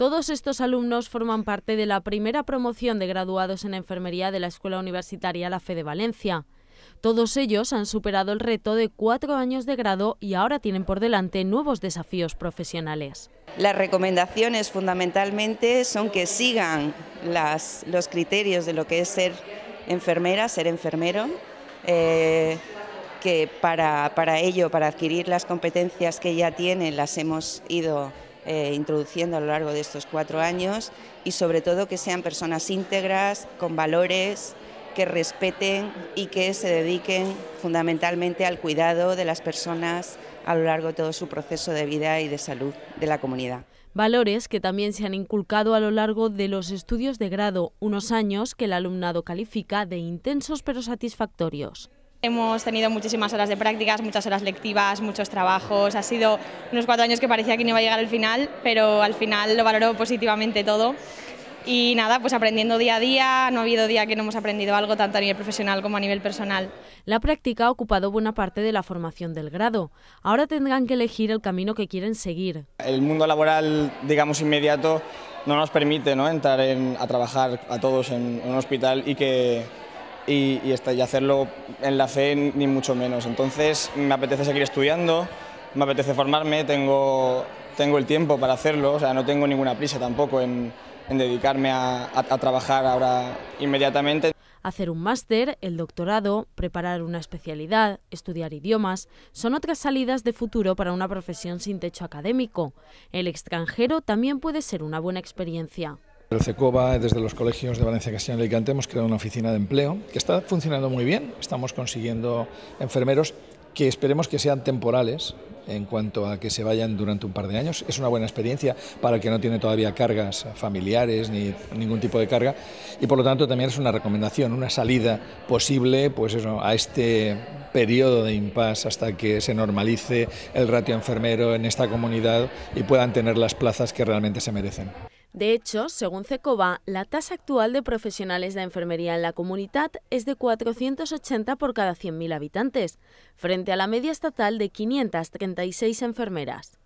Todos estos alumnos forman parte de la primera promoción de graduados en enfermería de la Escuela Universitaria La Fe de Valencia. Todos ellos han superado el reto de cuatro años de grado y ahora tienen por delante nuevos desafíos profesionales. Las recomendaciones fundamentalmente son que sigan los criterios de lo que es ser enfermera, ser enfermero, eh, que para ello, para adquirir las competencias que ya tienen, las hemos ido eh, introduciendo a lo largo de estos cuatro años y sobre todo que sean personas íntegras, con valores, que respeten y que se dediquen fundamentalmente al cuidado de las personas a lo largo de todo su proceso de vida y de salud de la comunidad. Valores que también se han inculcado a lo largo de los estudios de grado, unos años que el alumnado califica de intensos pero satisfactorios. Hemos tenido muchísimas horas de prácticas, muchas horas lectivas, muchos trabajos. Ha sido unos cuatro años que parecía que no iba a llegar al final, pero al final lo valoró positivamente todo. Y nada, pues aprendiendo día a día, no ha habido día que no hemos aprendido algo tanto a nivel profesional como a nivel personal. La práctica ha ocupado buena parte de la formación del grado. Ahora tendrán que elegir el camino que quieren seguir. El mundo laboral, digamos, inmediato no nos permite ¿no? entrar a trabajar a todos en un hospital y que y, hacerlo en la fe ni mucho menos. Entonces me apetece seguir estudiando, me apetece formarme, tengo, el tiempo para hacerlo, o sea, no tengo ninguna prisa tampoco en, dedicarme a trabajar ahora inmediatamente. Hacer un máster, el doctorado, preparar una especialidad, estudiar idiomas, son otras salidas de futuro para una profesión sin techo académico. El extranjero también puede ser una buena experiencia. El CECOBA, desde los colegios de Valencia, Castellón y Alicante, hemos creado una oficina de empleo que está funcionando muy bien. Estamos consiguiendo enfermeros que esperemos que sean temporales en cuanto a que se vayan durante un par de años. Es una buena experiencia para el que no tiene todavía cargas familiares ni ningún tipo de carga y por lo tanto también es una recomendación, una salida posible pues a este periodo de impasse hasta que se normalice el ratio enfermero en esta comunidad y puedan tener las plazas que realmente se merecen. De hecho, según Cecova, la tasa actual de profesionales de enfermería en la comunidad es de 480 por cada 100.000 habitantes, frente a la media estatal de 536 enfermeras.